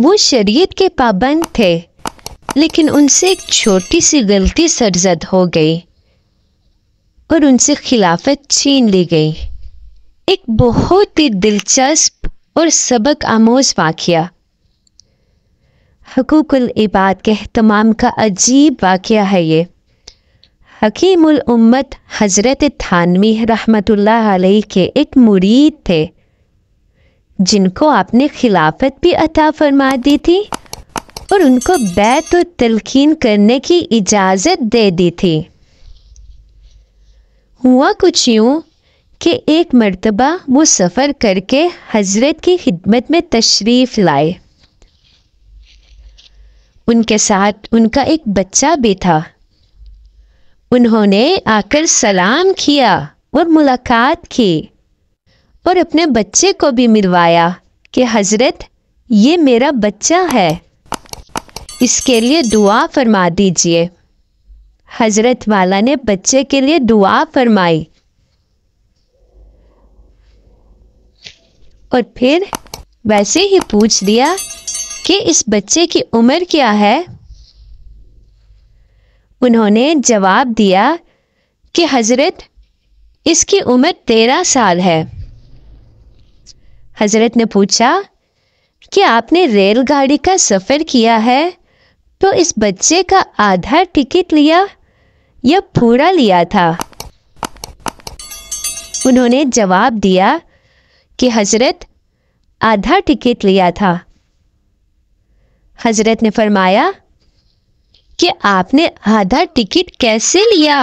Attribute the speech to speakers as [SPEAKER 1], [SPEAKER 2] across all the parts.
[SPEAKER 1] वो शरीयत के पाबंद थे लेकिन उनसे एक छोटी सी गलती सरजद हो गई और उनसे खिलाफत छीन ली गई एक बहुत ही दिलचस्प और सबक आमोज वाक़ हकूकुल इबाद के अहतमाम का अजीब वाक़ है ये हकीमुल उम्मत हज़रत थानवी रहमतुल्लाह अलैह के एक मुरीद थे जिनको आपने खिलाफत भी अता फरमा दी थी और उनको बैत और तलखीन करने की इजाज़त दे दी थी हुआ कुछ यूँ कि एक मर्तबा वो सफ़र करके हजरत की खिदमत में तशरीफ़ लाए उनके साथ उनका एक बच्चा भी था उन्होंने आकर सलाम किया और मुलाकात की और अपने बच्चे को भी मिलवाया कि हज़रत ये मेरा बच्चा है इसके लिए दुआ फरमा दीजिए हज़रत वाला ने बच्चे के लिए दुआ फरमाई और फिर वैसे ही पूछ दिया कि इस बच्चे की उम्र क्या है उन्होंने जवाब दिया कि हज़रत इसकी उम्र तेरह साल है हजरत ने पूछा कि आपने रेलगाड़ी का सफ़र किया है तो इस बच्चे का आधा टिकट लिया या पूरा लिया था उन्होंने जवाब दिया कि हजरत आधा टिकट लिया था हजरत ने फरमाया कि आपने आधा टिकट कैसे लिया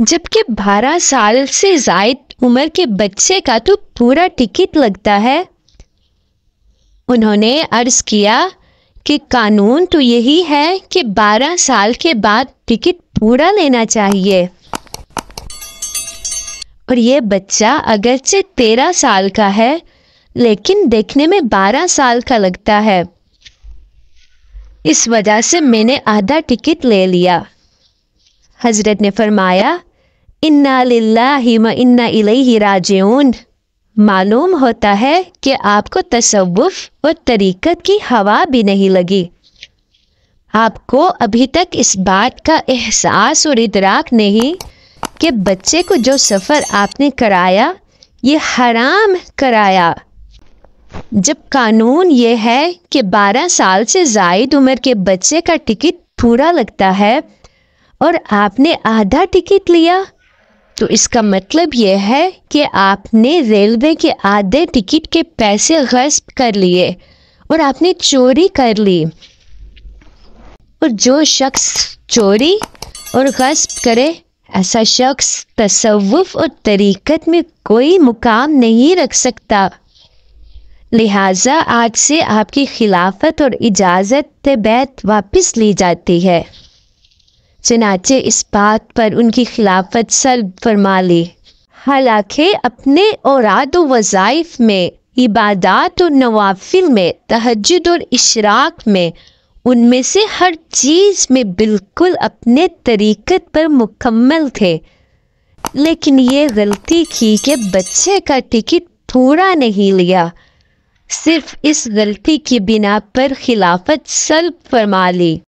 [SPEAKER 1] जबकि बारह साल से जायद उम्र के बच्चे का तो पूरा टिकट लगता है उन्होंने अर्ज किया कि कानून तो यही है कि 12 साल के बाद टिकट पूरा लेना चाहिए और ये बच्चा अगरचे 13 साल का है लेकिन देखने में 12 साल का लगता है इस वजह से मैंने आधा टिकट ले लिया हजरत ने फरमाया इन्ना लाही व इन्ना इलही मालूम होता है कि आपको तसव्वुफ और तरीक़त की हवा भी नहीं लगी आपको अभी तक इस बात का एहसास और इतराक नहीं कि बच्चे को जो सफ़र आपने कराया ये हराम कराया जब कानून ये है कि 12 साल से जायद उम्र के बच्चे का टिकट पूरा लगता है और आपने आधा टिकट लिया तो इसका मतलब यह है कि आपने रेलवे के आधे टिकट के पैसे गस्प कर लिए और आपने चोरी कर ली और जो शख्स चोरी और गस्प करे ऐसा शख्स तसव्वुफ और तरीकत में कोई मुकाम नहीं रख सकता लिहाजा आज से आपकी खिलाफत और इजाज़त बैत वापस ली जाती है चनाचे इस बात पर उनकी खिलाफत सल्ब फरमा ली हालांकि अपने औराद वज़ाइफ में इबादत और नवाफिल में तहजद और इशराक में उनमें से हर चीज़ में बिल्कुल अपने तरीक़त पर मुकम्मल थे लेकिन ये गलती की कि बच्चे का टिकट पूरा नहीं लिया सिर्फ इस गलती की बिना पर खिलाफत सल्ब फरमा ली